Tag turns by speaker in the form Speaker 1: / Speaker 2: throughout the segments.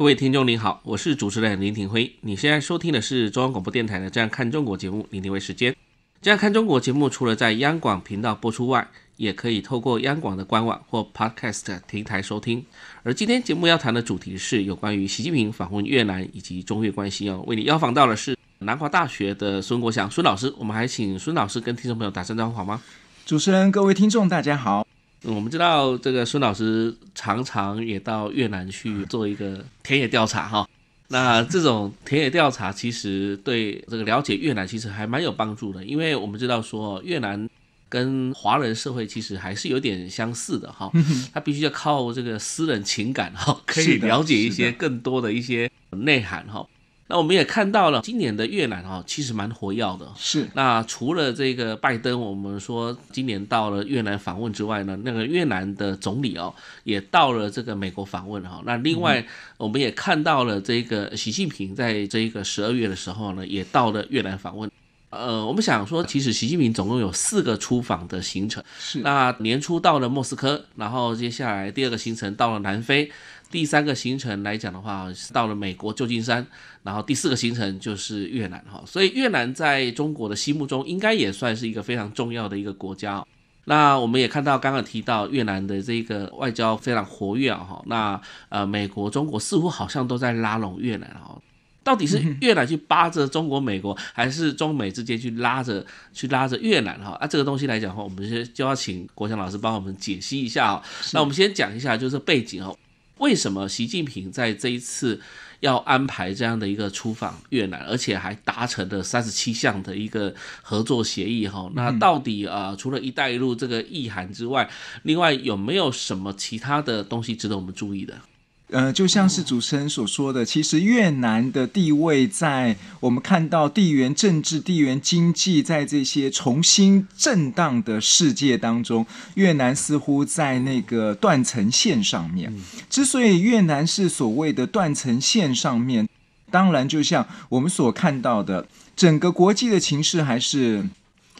Speaker 1: 各位听众您好，我是主持人林廷辉。你现在收听的是中央广播电台的《这样看中国》节目，林廷辉时间。《这样看中国》节目除了在央广频道播出外，也可以透过央广的官网或 Podcast 平台收听。而今天节目要谈的主题是有关于习近平访问越南以及中越关系哦。为你邀访到的是南华大学的孙国祥孙老师，我们还请孙老师跟听众朋友打声招呼好吗？
Speaker 2: 主持人，各位听众，大家好。
Speaker 1: 我们知道这个孙老师常常也到越南去做一个田野调查哈，那这种田野调查其实对这个了解越南其实还蛮有帮助的，因为我们知道说越南跟华人社会其实还是有点相似的哈，他必须要靠这个私人情感哈，可以了解一些更多的一些内涵哈。那我们也看到了今年的越南啊，其实蛮活跃的。是，那除了这个拜登，我们说今年到了越南访问之外呢，那个越南的总理哦，也到了这个美国访问哈。那另外，我们也看到了这个习近平在这个十二月的时候呢，也到了越南访问。呃，我们想说，其实习近平总共有四个出访的行程。是，那年初到了莫斯科，然后接下来第二个行程到了南非。第三个行程来讲的话，到了美国旧金山，然后第四个行程就是越南哈，所以越南在中国的心目中应该也算是一个非常重要的一个国家。那我们也看到刚刚提到越南的这个外交非常活跃哈，那呃，美国、中国似乎好像都在拉拢越南哈，到底是越南去扒着中国、美国，还是中美之间去拉着去拉着越南哈？啊，这个东西来讲的话，我们先就要请国强老师帮我们解析一下哈。那我们先讲一下就是背景哈。为什么习近平在这一次要安排这样的一个出访越南，而且还达成了三十七项的一个合作协议？哈，那到底啊，除了“一带一路”这个意涵之外，另外有没有什么其他的东西值得我们注意的？
Speaker 2: 呃，就像是主持人所说的，其实越南的地位在我们看到地缘政治、地缘经济在这些重新震荡的世界当中，越南似乎在那个断层线上面。之所以越南是所谓的断层线上面，当然就像我们所看到的，整个国际的情势还是。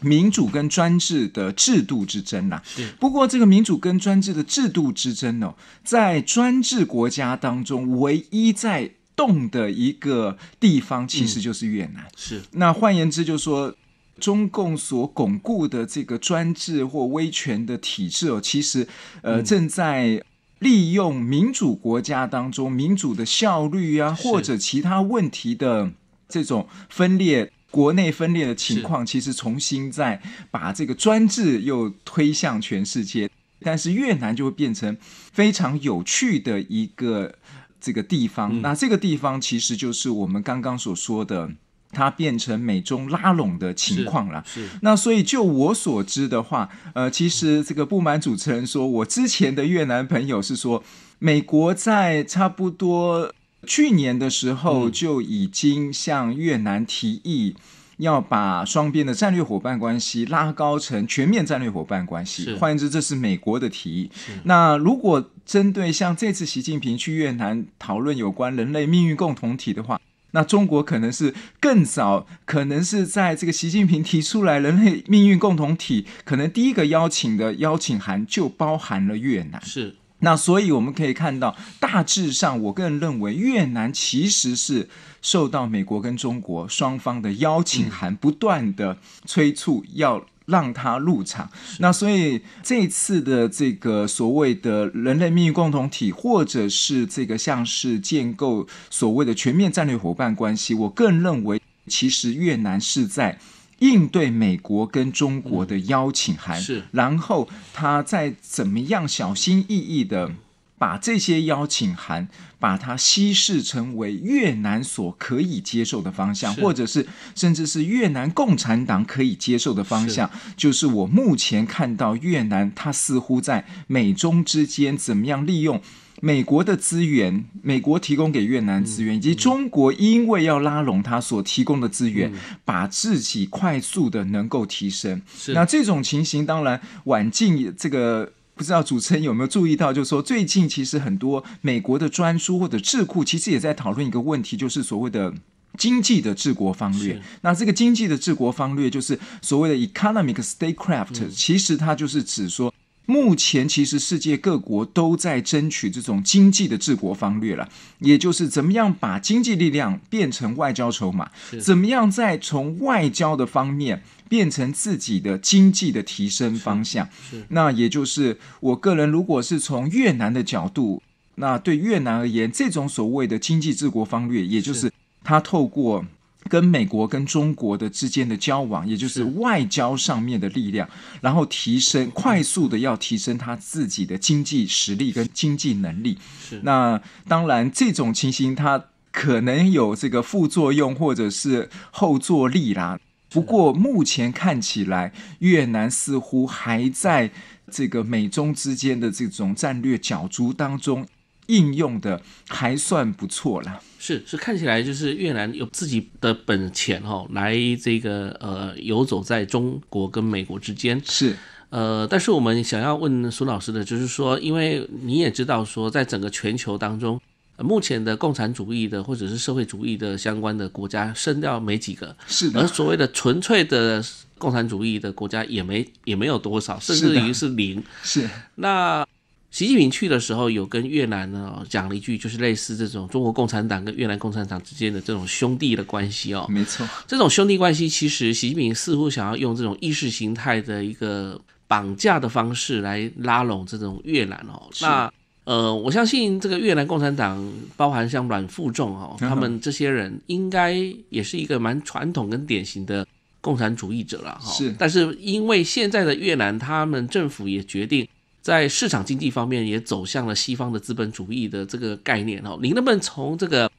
Speaker 2: 民主跟专制的制度之争呐，对。不过，这个民主跟专制的制度之争哦，在专制国家当中，唯一在动的一个地方，其实就是越南。是。那换言之，就是说中共所巩固的这个专制或威权的体制哦，其实呃正在利用民主国家当中民主的效率啊，或者其他问题的这种分裂。国内分裂的情况其实重新再把这个专制又推向全世界，但是越南就会变成非常有趣的一个这个地方。那这个地方其实就是我们刚刚所说的，它变成美中拉拢的情况了。是。那所以就我所知的话，呃，其实这个不瞒主持人说，我之前的越南朋友是说，美国在差不多。去年的时候就已经向越南提议要把双边的战略伙伴关系拉高成全面战略伙伴关系。换言之，这是美国的提议。那如果针对像这次习近平去越南讨论有关人类命运共同体的话，那中国可能是更早，可能是在这个习近平提出来人类命运共同体，可能第一个邀请的邀请函就包含了越南。是。那所以我们可以看到，大致上，我个人认为越南其实是受到美国跟中国双方的邀请函不断的催促，要让他入场。那所以这次的这个所谓的“人类命运共同体”，或者是这个像是建构所谓的全面战略伙伴关系，我个人认为，其实越南是在。应对美国跟中国的邀请函，是然后他再怎么样小心翼翼的把这些邀请函，把它稀释成为越南所可以接受的方向，或者是甚至是越南共产党可以接受的方向，就是我目前看到越南，它似乎在美中之间怎么样利用。美国的资源，美国提供给越南资源，以及中国因为要拉拢他所提供的资源，把自己快速的能够提升。那这种情形，当然晚近这个不知道主持人有没有注意到，就是说最近其实很多美国的专书或者智库其实也在讨论一个问题，就是所谓的经济的治国方略。那这个经济的治国方略，就是所谓的 economic statecraft，其实它就是指说。目前其实世界各国都在争取这种经济的治国方略了，也就是怎么样把经济力量变成外交筹码，怎么样再从外交的方面变成自己的经济的提升方向。那也就是我个人如果是从越南的角度，那对越南而言，这种所谓的经济治国方略，也就是它透过。跟美国跟中国的之间的交往，也就是外交上面的力量，然后提升快速的要提升他自己的经济实力跟经济能力。是。那当然，这种情形它可能有这个副作用或者是后坐力啦。不过目前看起来，越南似乎还在这个美中之间的这种战略角逐当中。应用的还算不错啦。
Speaker 1: 是是，看起来就是越南有自己的本钱哈，来这个呃游走在中国跟美国之间，是呃，但是我们想要问苏老师的就是说，因为你也知道说，在整个全球当中，目前的共产主义的或者是社会主义的相关的国家剩掉没几个，是，而所谓的纯粹的共产主义的国家也没也没有多少，甚至于是零，是那。习近平去的时候，有跟越南呢讲了一句，就是类似这种中国共产党跟越南共产党之间的这种兄弟的关系哦。没错，这种兄弟关系，其实习近平似乎想要用这种意识形态的一个绑架的方式来拉拢这种越南哦。那呃，我相信这个越南共产党，包含像阮富仲哦，他们这些人应该也是一个蛮传统跟典型的共产主义者了哈。是，但是因为现在的越南，他们政府也决定。在市场经济方面也走向了西方的资本主义的这个概念哦，您能不能从这个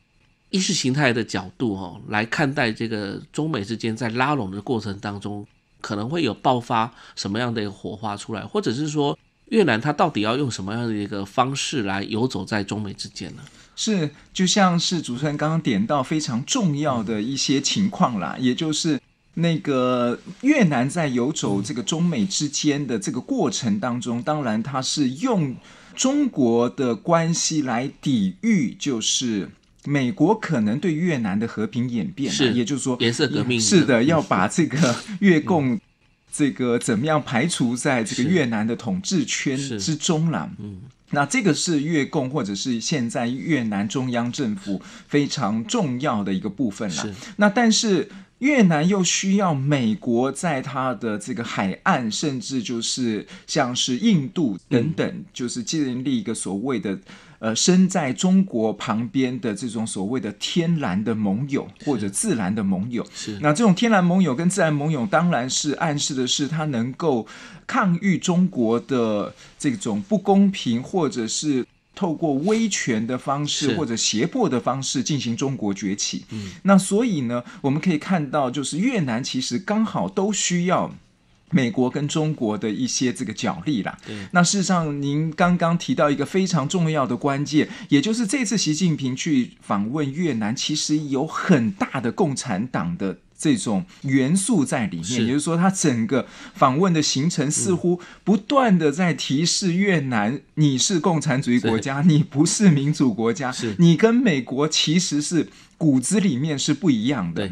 Speaker 1: 意识形态的角度哈来看待这个中美之间在拉拢的过程当中，可能会有爆发什么样的一个火花出来，或者是说越南它到底要用什么样的一个方式来游走在中美之间呢？
Speaker 2: 是，就像是主持人刚刚点到非常重要的一些情况啦，也就是。那个越南在游走这个中美之间的这个过程当中，当然它是用中国的关系来抵御，就是美国可能对越南的和平演变，是，也就是说颜色革命，是的，要把这个越共这个怎么样排除在这个越南的统治圈之中了。嗯，那这个是越共或者是现在越南中央政府非常重要的一个部分了。那但是。越南又需要美国在他的这个海岸，甚至就是像是印度等等，就是建立一个所谓的呃，身在中国旁边的这种所谓的天然的盟友或者自然的盟友。是那这种天然盟友跟自然盟友，当然是暗示的是他能够抗御中国的这种不公平，或者是。透过威权的方式或者胁迫的方式进行中国崛起，嗯，那所以呢，我们可以看到，就是越南其实刚好都需要美国跟中国的一些这个角力啦。那事实上，您刚刚提到一个非常重要的关键，也就是这次习近平去访问越南，其实有很大的共产党的。这种元素在里面，也就是说，他整个访问的行程似乎不断的在提示越南：你是共产主义国家，你不是民主国家，你跟美国其实是骨子里面是不一样的。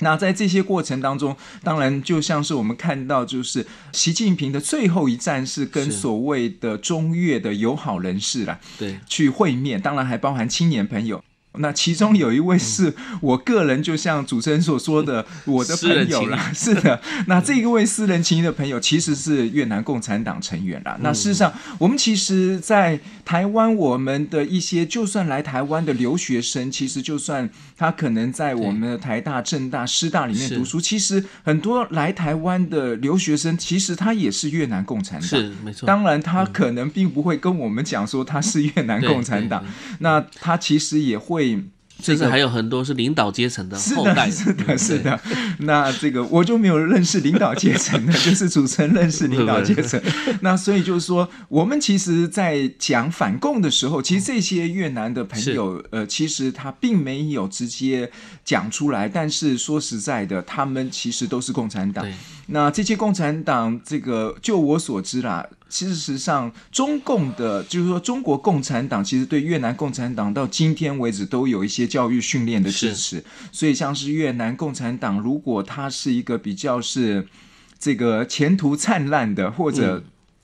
Speaker 2: 那在这些过程当中，当然就像是我们看到，就是习近平的最后一站是跟所谓的中越的友好人士啦，对，去会面，当然还包含青年朋友。那其中有一位是我个人，就像主持人所说的，我的朋友啦。是的，那这位私人情谊的朋友其实是越南共产党成员啦。那事实上，我们其实，在台湾，我们的一些就算来台湾的留学生，其实就算他可能在我们的台大、政大、师大里面读书，其实很多来台湾的留学生，其实他也是越南共产党。没错。当然，他可能并不会跟我们讲说他是越南共产党。那他其实也会。甚至还有
Speaker 1: 很多是领导阶层的后代，是的，是的。
Speaker 2: 那这个我就没有认识领导阶层的，就是主持人认识领导阶层。那所以就是说，我们其实，在讲反共的时候，其实这些越南的朋友，呃，其实他并没有直接讲出来。但是说实在的，他们其实都是共产党。那这些共产党，这个就我所知啦。事实上，中共的，就是说中国共产党，其实对越南共产党到今天为止都有一些教育训练的支持。所以，像是越南共产党，如果它是一个比较是这个前途灿烂的，或者。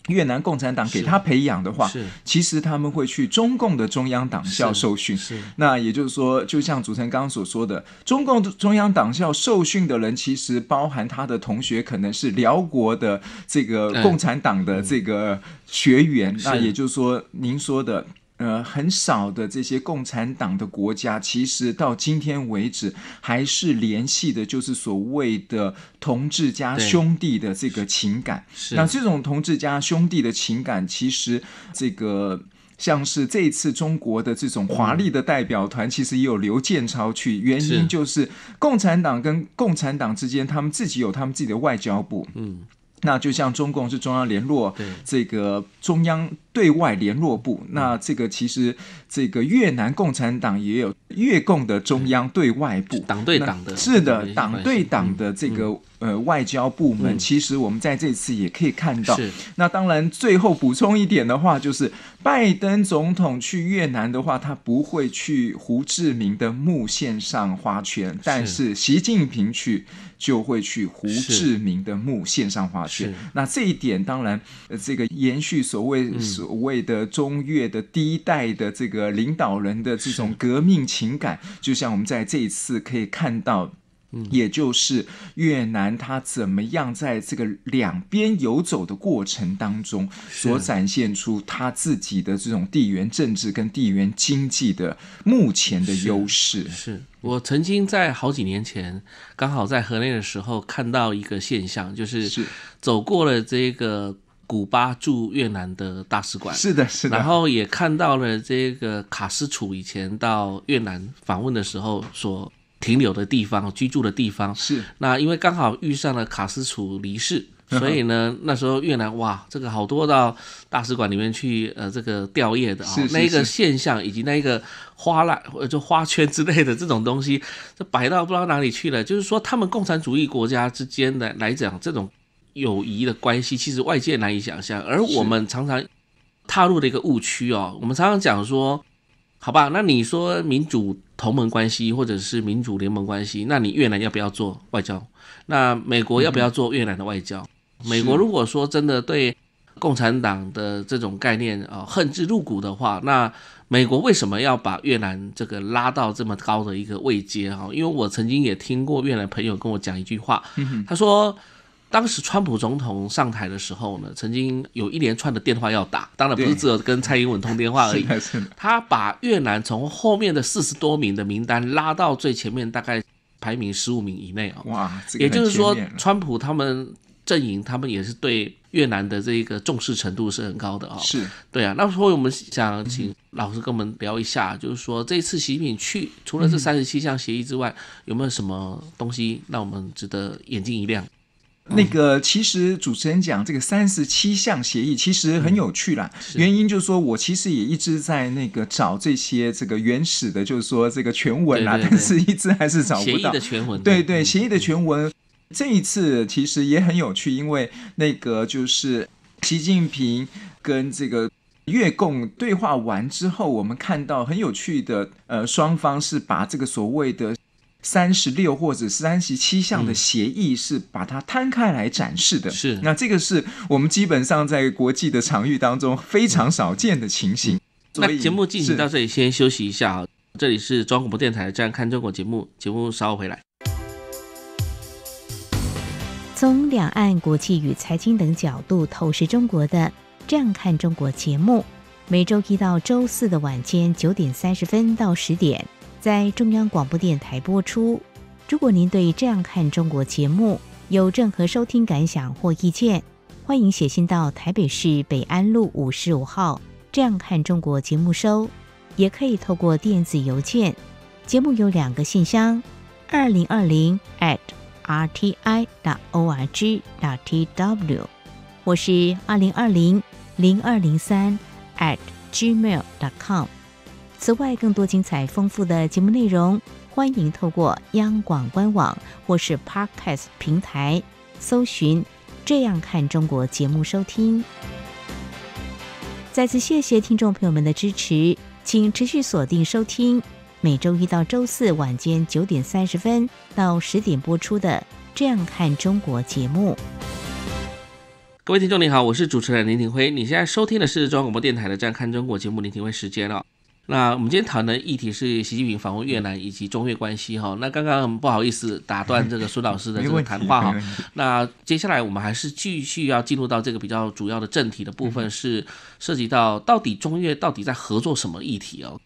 Speaker 2: 越南共产党给他培养的话，其实他们会去中共的中央党校受训。那也就是说，就像主持人刚刚所说的，中共中央党校受训的人，其实包含他的同学，可能是辽国的这个共产党的这个学员。那也就是说，您说的。呃，很少的这些共产党的国家，其实到今天为止还是联系的，就是所谓的同志加兄弟的这个情感。那这种同志加兄弟的情感，其实这个像是这一次中国的这种华丽的代表团，其实也有刘建超去，原因就是共产党跟共产党之间，他们自己有他们自己的外交部。嗯。那就像中共是中央联络，对这个中央对外联络部。那这个其实这个越南共产党也有越共的中央对外部，党对党的是的，党对党的这个呃外交部门。其实我们在这次也可以看到。那当然最后补充一点的话，就是拜登总统去越南的话，他不会去胡志明的墓线上花圈，但是习近平去。就会去胡志明的墓献上花圈。那这一点当然，这个延续所谓所谓的中越的第一代的这个领导人的这种革命情感，就像我们在这一次可以看到。也就是越南，它怎么样在这个两边游走的过程当中，所展现出它自己的这种地缘政治跟地缘经济的目前的优势。是
Speaker 1: 我曾经在好几年前，刚好在河内的时候看到一个现象，就是走过了这个古巴驻越南的大使馆，是的，是的，然后也看到了这个卡斯楚以前到越南访问的时候说。停留的地方，居住的地方是那，因为刚好遇上了卡斯楚离世，所以呢，那时候越南哇，这个好多到大使馆里面去，呃，这个吊唁的啊、那一个现象，以及那一个花蜡，就花圈之类的这种东西，这摆到不知道哪里去了。就是说，他们共产主义国家之间的来讲，这种友谊的关系，其实外界难以想象。而我们常常踏入的一个误区哦，我们常常讲说。好吧，那你说民主同盟关系或者是民主联盟关系，那你越南要不要做外交？那美国要不要做越南的外交？美国如果说真的对共产党的这种概念啊恨之入骨的话，那美国为什么要把越南这个拉到这么高的一个位阶哈？因为我曾经也听过越南朋友跟我讲一句话，他说。当时川普总统上台的时候呢，曾经有一连串的电话要打，当然不是只有跟蔡英文通电话而已。他把越南从后面的四十多名的名单拉到最前面，大概排名十五名以内哦。哇，也就是说，川普他们阵营他们也是对越南的这个重视程度是很高的哦。是，对啊。那所以我们想请老师跟我们聊一下，就是说这次习近平去
Speaker 2: 除了这三十七项协议之外，有没有什么东西让我们值得眼睛一亮？那个，其实主持人讲这个三十七项协议，其实很有趣啦。原因就是说我其实也一直在那个找这些这个原始的，就是说这个全文啦，但是一直还是找不到。协议的全文，对对，协议的全文。这一次其实也很有趣，因为那个就是习近平跟这个越共对话完之后，我们看到很有趣的，呃，双方是把这个所谓的。三十六或者三十七项的协议是把它摊开来展示的，是那这个是我们基本上在国际的场域当中非常少见的情形。那节目进行到
Speaker 1: 这里先休息一下啊，这里是装广播电台，这样看中国节目，节目稍后回来。
Speaker 3: 从两岸、国际与财经等角度透视中国的《这样看中国》节目，每周一到周四的晚间九点三十分到十点。在中央广播电台播出。如果您对《这样看中国》节目有任何收听感想或意见，欢迎写信到台北市北安路五十五号《这样看中国》节目收，也可以透过电子邮件。节目有两个信箱：二零二零 at rti. o r g t tw，我是二零二零零二零三 at gmail. dot com。此外，更多精彩丰富的节目内容，欢迎透过央广官网或是 ParkCast 平台搜寻《这样看中国》节目收听。再次谢谢听众朋友们的支持，请持续锁定收听每周一到周四晚间九点三十分到十点播出的《这样看中国》节目。
Speaker 1: 各位听众，你好，我是主持人林庭辉，你现在收听的是中央广播电台的《这样看中国》节目，林庭辉时间了。那我们今天谈的议题是习近平访问越南以及中越关系哈。那刚刚不好意思打断这个孙老师的这个谈话哈。那接下来我们还是继续要进入到这个比较主要的正题的部分，是涉及到到底中越到底在合作什么议题哦。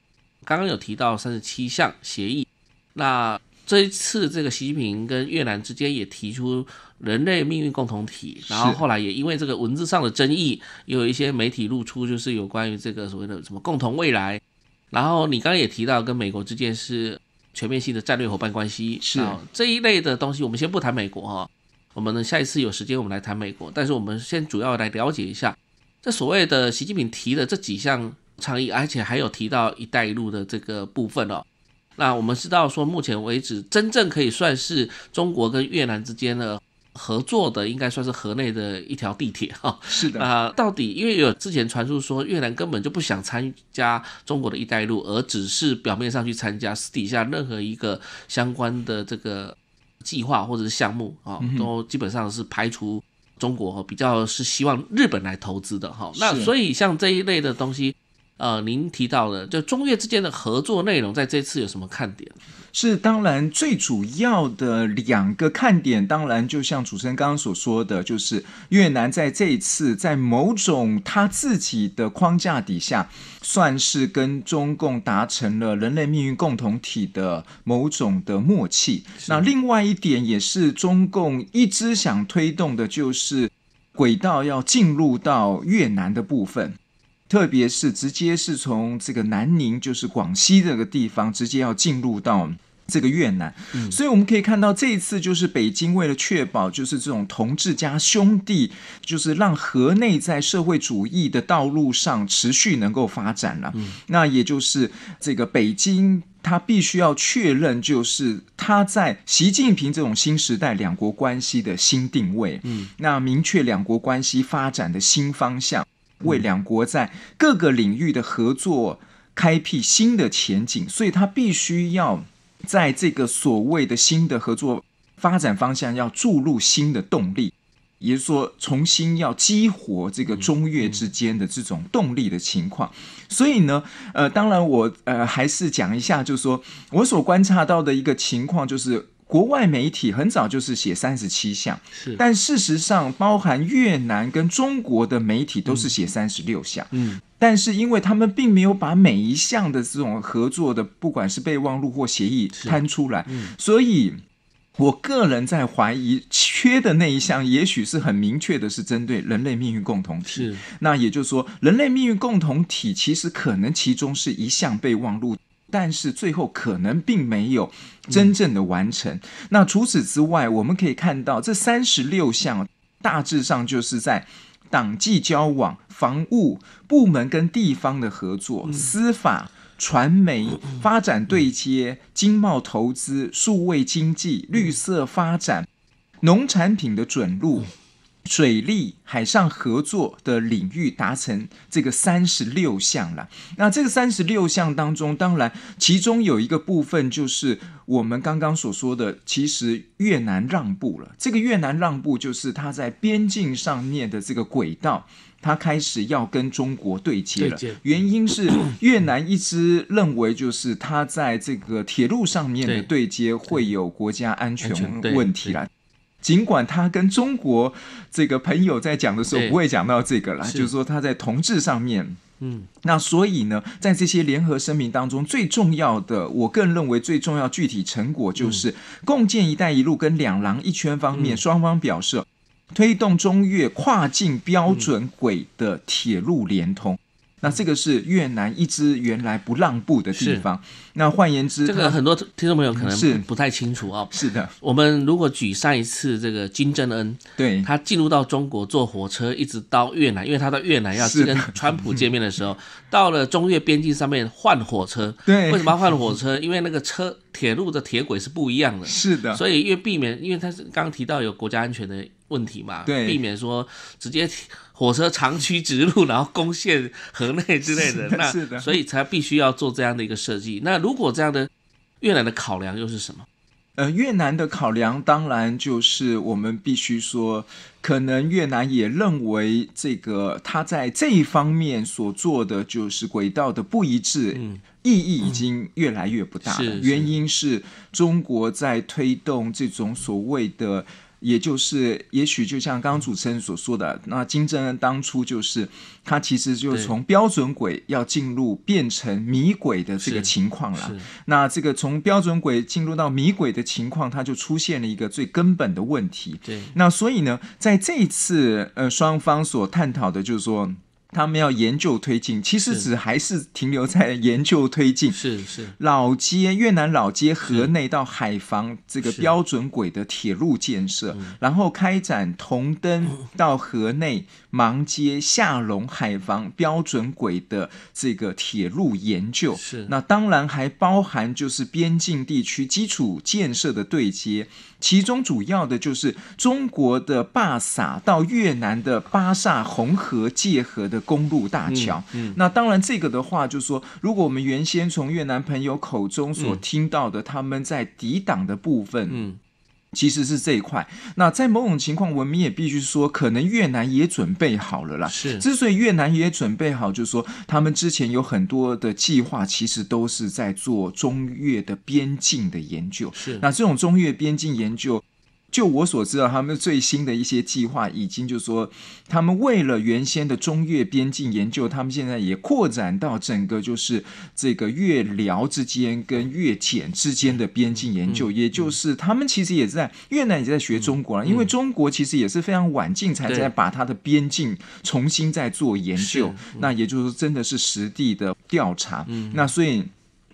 Speaker 1: 刚刚有提到三十七项协议，那这一次这个习近平跟越南之间也提出人类命运共同体，然后后来也因为这个文字上的争议，有一些媒体露出就是有关于这个所谓的什么共同未来。然后你刚刚也提到跟美国之间是全面性的战略伙伴关系，是这一类的东西。我们先不谈美国哈，我们呢下一次有时间我们来谈美国。但是我们先主要来了解一下这所谓的习近平提的这几项倡议，而且还有提到“一带一路”的这个部分哦。那我们知道说，目前为止真正可以算是中国跟越南之间的。合作的应该算是河内的一条地铁哈，是的啊，到底因为有之前传出说越南根本就不想参加中国的一带一路，而只是表面上去参加，私底下任何一个相关的这个计划或者是项目啊，都基本上是排除中国，比较是希望日本来投资的哈。那所以像这一类的东西。呃，您提到的就中越之间的合作内容，在这次有什么看
Speaker 2: 点？是，当然最主要的两个看点，当然就像主持人刚刚所说的，就是越南在这一次在某种他自己的框架底下，算是跟中共达成了人类命运共同体的某种的默契。那另外一点也是中共一直想推动的，就是轨道要进入到越南的部分。特别是直接是从这个南宁，就是广西这个地方，直接要进入到这个越南，所以我们可以看到，这一次就是北京为了确保，就是这种同志加兄弟，就是让河内在社会主义的道路上持续能够发展了。那也就是这个北京，他必须要确认，就是他在习近平这种新时代两国关系的新定位，嗯，那明确两国关系发展的新方向。为两国在各个领域的合作开辟新的前景，所以他必须要在这个所谓的新的合作发展方向要注入新的动力，也就是说重新要激活这个中越之间的这种动力的情况。所以呢，呃，当然我呃还是讲一下，就是说我所观察到的一个情况就是。国外媒体很早就是写三十七项，是，但事实上，包含越南跟中国的媒体都是写三十六项，嗯，但是因为他们并没有把每一项的这种合作的，不管是备忘录或协议摊出来，所以，我个人在怀疑，缺的那一项也许是很明确的，是针对人类命运共同体。那也就是说，人类命运共同体其实可能其中是一项备忘录。但是最后可能并没有真正的完成。那除此之外，我们可以看到这三十六项大致上就是在党际交往、防务部门跟地方的合作、司法、传媒、发展对接、经贸投资、数位经济、绿色发展、农产品的准入。水利、海上合作的领域达成这个三十六项了。那这个三十六项当中，当然其中有一个部分就是我们刚刚所说的，其实越南让步了。这个越南让步就是他在边境上面的这个轨道，他开始要跟中国对接了。原因是越南一直认为，就是他在这个铁路上面的对接会有国家安全问题了。尽管他跟中国这个朋友在讲的时候不会讲到这个啦，就是说他在同志上面，嗯，那所以呢，在这些联合声明当中，最重要的，我个人认为最重要具体成果就是共建“一带一路”跟“两廊一圈”方面，双方表示推动中越跨境标准轨的铁路连通。那这个是越南一支原来不让步的地方。那换言之，这个很多
Speaker 1: 听众朋友可能是不太清楚啊。是的，我们如果举上一次这个金正恩，对，他进入到中国坐火车一直到越南，因为他到越南要去跟川普见面的时候，到了中越边境上面换火车。对，为什么要换火车？因为那个车铁路的铁轨是不一样的。是的，所以越避免，因为他是刚刚提到有国家安全的。问题嘛，对，避免说直接火车长驱直入，然后攻陷河内之类的。那所以才必须要做这样的一个设计。那如果这样的，越南
Speaker 2: 的考量又是什么？呃，越南的考量当然就是我们必须说，可能越南也认为这个他在这一方面所做的就是轨道的不一致，意义已经越来越不大了。原因是中国在推动这种所谓的。也就是，也许就像刚刚主持人所说的，那金正恩当初就是他，其实就从标准轨要进入变成迷轨的这个情况了。那这个从标准轨进入到迷轨的情况，他就出现了一个最根本的问题。那所以呢，在这一次，呃，双方所探讨的就是说。他们要研究推进，其实只还是停留在研究推进。是是，老街越南老街河内到海防这个标准轨的铁路建设，然后开展同登到河内芒街下龙海防标准轨的这个铁路研究。是，那当然还包含就是边境地区基础建设的对接，其中主要的就是中国的坝洒到越南的巴萨红河界河的。公路大桥，那当然这个的话，就是说，如果我们原先从越南朋友口中所听到的，他们在抵挡的部分，嗯，其实是这一块。那在某种情况，我们也必须说，可能越南也准备好了啦。是，之所以越南也准备好，就是说，他们之前有很多的计划，其实都是在做中越的边境的研究。是，那这种中越边境研究。就我所知道，他们最新的一些计划已经就说，他们为了原先的中越边境研究，他们现在也扩展到整个就是这个越辽之间跟越柬之间的边境研究，也就是他们其实也在越南也在学中国了，因为中国其实也是非常晚近才在把它的边境重新在做研究，那也就是说真的是实地的调查，那所以。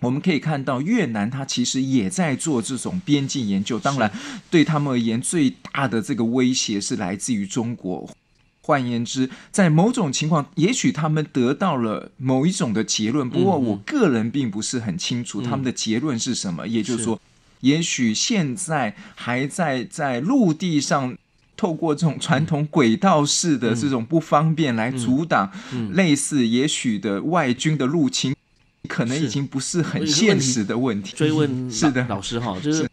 Speaker 2: 我们可以看到，越南它其实也在做这种边境研究。当然，对他们而言，最大的这个威胁是来自于中国。换言之，在某种情况，也许他们得到了某一种的结论，不过我个人并不是很清楚他们的结论是什么。也就是说，也许现在还在在陆地上透过这种传统轨道式的这种不方便来阻挡类似也许的外军的入侵。可能已经不是很现实的问题。追问 是的，老师哈，就是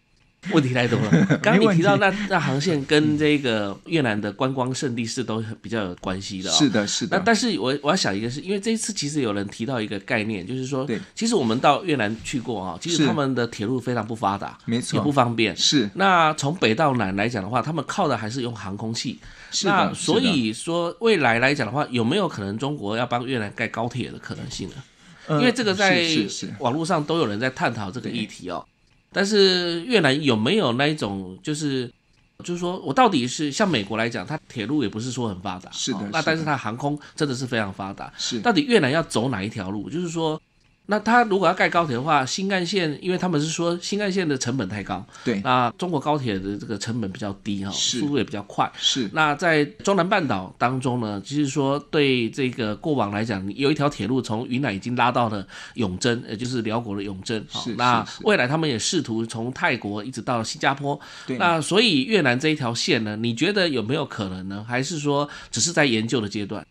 Speaker 1: 问题太多了。刚刚你提到
Speaker 2: 那那航线跟这个
Speaker 1: 越南的观光胜地是都比较有关系的。是的，是的。那但是我我要想一个，是因为这一次其实有人提到一个概念，就是说，对，其实我们到越南去过啊，其实他们的铁路非常不发达，没错，也不方便。是。那从北到南来讲的话，他们靠的还是用航空器。那所以说，未来来讲的话，有没有可能中国要帮越南盖高铁的可能性呢？
Speaker 3: 因为这个在
Speaker 1: 网络上都有人在探讨这个议题哦，但是越南有没有那一种就是，就是说我到底是像美国来讲，它铁路也不是说很发达，是的，那但是它航空真的是非常发达，是，到底越南要走哪一条路，就是说。那他如果要盖高铁的话，新干线，因为他们是说新干线的成本太高，对啊，中国高铁的这个成本比较低哈，速度也比较快。是。那在中南半岛当中呢，就是说对这个过往来讲，有一条铁路从云南已经拉到了永贞，也就是辽国的永贞。是。那未来他们也试图从泰国一直到新加坡。对。那所以越南这一条线呢，你觉得有没有可能呢？还是说只是在研究的阶段？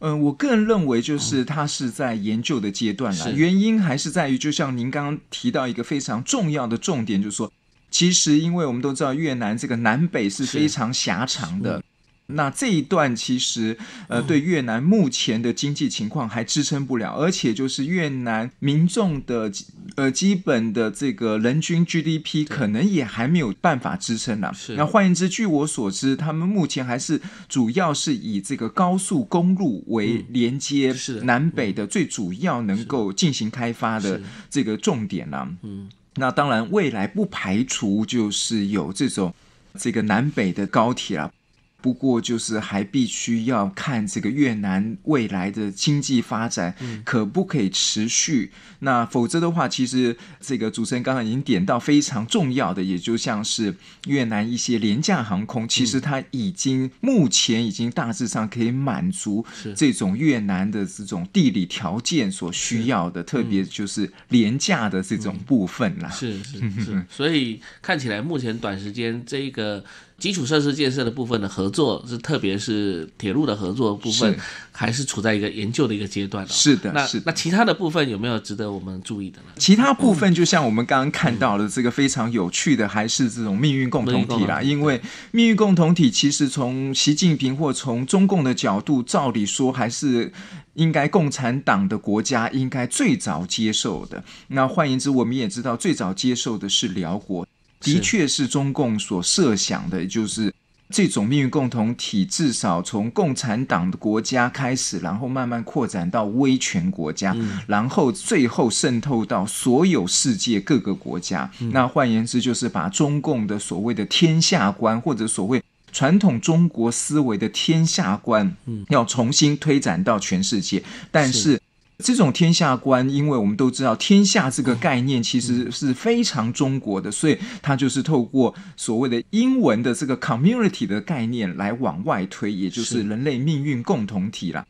Speaker 2: 嗯，我个人认为就是它是在研究的阶段了，原因还是在于，就像您刚刚提到一个非常重要的重点，就是说，其实因为我们都知道越南这个南北是非常狭长的。那这一段其实，呃，对越南目前的经济情况还支撑不了，而且就是越南民众的，呃，基本的这个人均 GDP 可能也还没有办法支撑了。是。那换言之，据我所知，他们目前还是主要是以这个高速公路为连接南北的最主要能够进行开发的这个重点呢。嗯。那当然，未来不排除就是有这种这个南北的高铁啊。不过就是还必须要看这个越南未来的经济发展可不可以持续，那否则的话，其实这个主持人刚刚已经点到非常重要的，也就像是越南一些廉价航空，其实它已经目前已经大致上可以满足这种越南的这种地理条件所需要的，特别就是廉价的这种部分了。是是是，
Speaker 1: 所以看起来目前短时间这个。基础设施建设的部分的合作，是特别是铁路的合作部分，还是处在一个研究的一个阶段。是的，那那其他的部分有没有值得我们注意的呢？
Speaker 2: 其他部分就像我们刚刚看到的这个非常有趣的，还是这种命运共同体啦。因为命运共同体其实从习近平或从中共的角度，照理说还是应该共产党的国家应该最早接受的。那换言之，我们也知道最早接受的是辽国。的确是中共所设想的，就是这种命运共同体，至少从共产党的国家开始，然后慢慢扩展到威权国家，然后最后渗透到所有世界各个国家。那换言之，就是把中共的所谓的天下观，或者所谓传统中国思维的天下观，要重新推展到全世界。但是。这种天下观，因为我们都知道“天下”这个概念其实是非常中国的，所以它就是透过所谓的英文的这个 “community” 的概念来往外推，也就是人类命运共同体啦。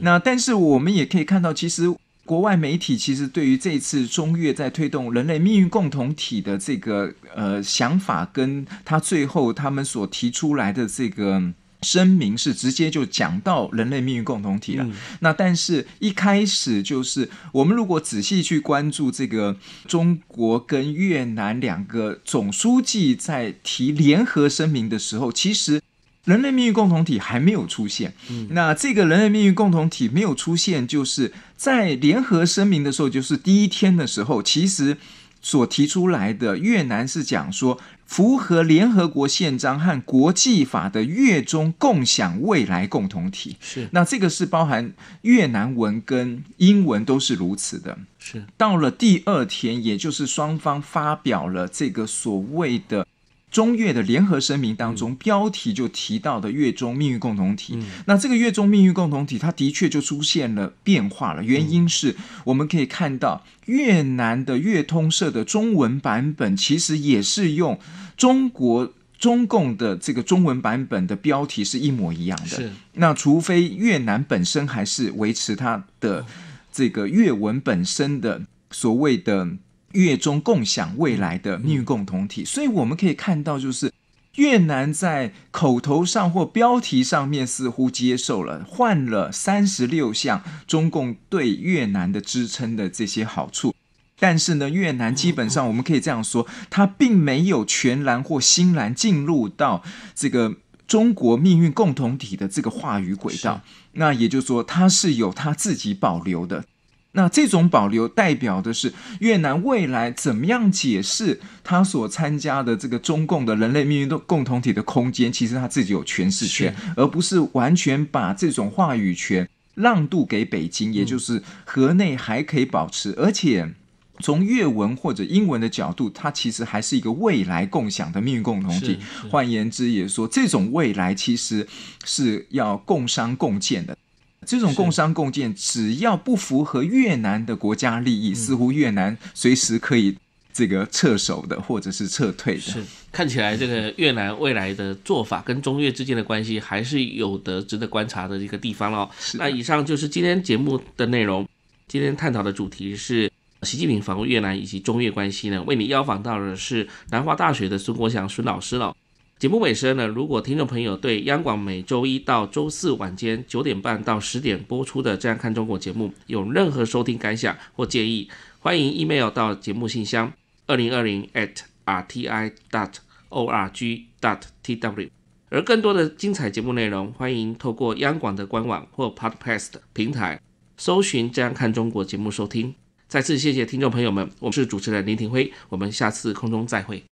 Speaker 2: 那但是我们也可以看到，其实国外媒体其实对于这次中越在推动人类命运共同体的这个呃想法，跟他最后他们所提出来的这个。声明是直接就讲到人类命运共同体了。那但是一开始就是，我们如果仔细去关注这个中国跟越南两个总书记在提联合声明的时候，其实人类命运共同体还没有出现。那这个人类命运共同体没有出现，就是在联合声明的时候，就是第一天的时候，其实。所提出来的越南是讲说符合联合国宪章和国际法的越中共享未来共同体。是，那这个是包含越南文跟英文都是如此的。是，到了第二天，也就是双方发表了这个所谓的。中越的联合声明当中，标题就提到的“越中命运共同体”。那这个“越中命运共同体”，它的确就出现了变化了。原因是我们可以看到，越南的越通社的中文版本，其实也是用中国中共的这个中文版本的标题是一模一样的。那除非越南本身还是维持它的这个越文本身的所谓的。越中共享未来的命运共同体，所以我们可以看到，就是越南在口头上或标题上面似乎接受了换了三十六项中共对越南的支撑的这些好处，但是呢，越南基本上我们可以这样说，它并没有全然或欣然进入到这个中国命运共同体的这个话语轨道，那也就是说，它是有它自己保留的。那这种保留代表的是越南未来怎么样解释他所参加的这个中共的人类命运的共同体的空间，其实他自己有诠释权，而不是完全把这种话语权让渡给北京，也就是河内还可以保持，而且从越文或者英文的角度，它其实还是一个未来共享的命运共同体。换言之，也说这种未来其实是要共商共建的。这种共商共建，只要不符合越南的国家利益，似乎越南随时可以这个撤手的，或者是撤退的。是，
Speaker 1: 看起来这个越南未来的做法跟中越之间的关系还是有的值得观察的一个地方喽。那以上就是今天节目的内容。今天探讨的主题是习近平访问越南以及中越关系呢，为你邀访到的是南华大学的孙国祥孙老师了。节目尾声呢，如果听众朋友对央广每周一到周四晚间九点半到十点播出的《这样看中国》节目有任何收听感想或建议，欢迎 email 到节目信箱二零二零 at r t i dot o r g dot t w。而更多的精彩节目内容，欢迎透过央广的官网或 Podcast 平台搜寻《这样看中国》节目收听。再次谢谢听众朋友们，我是主持人林庭辉，我们下次空中再会。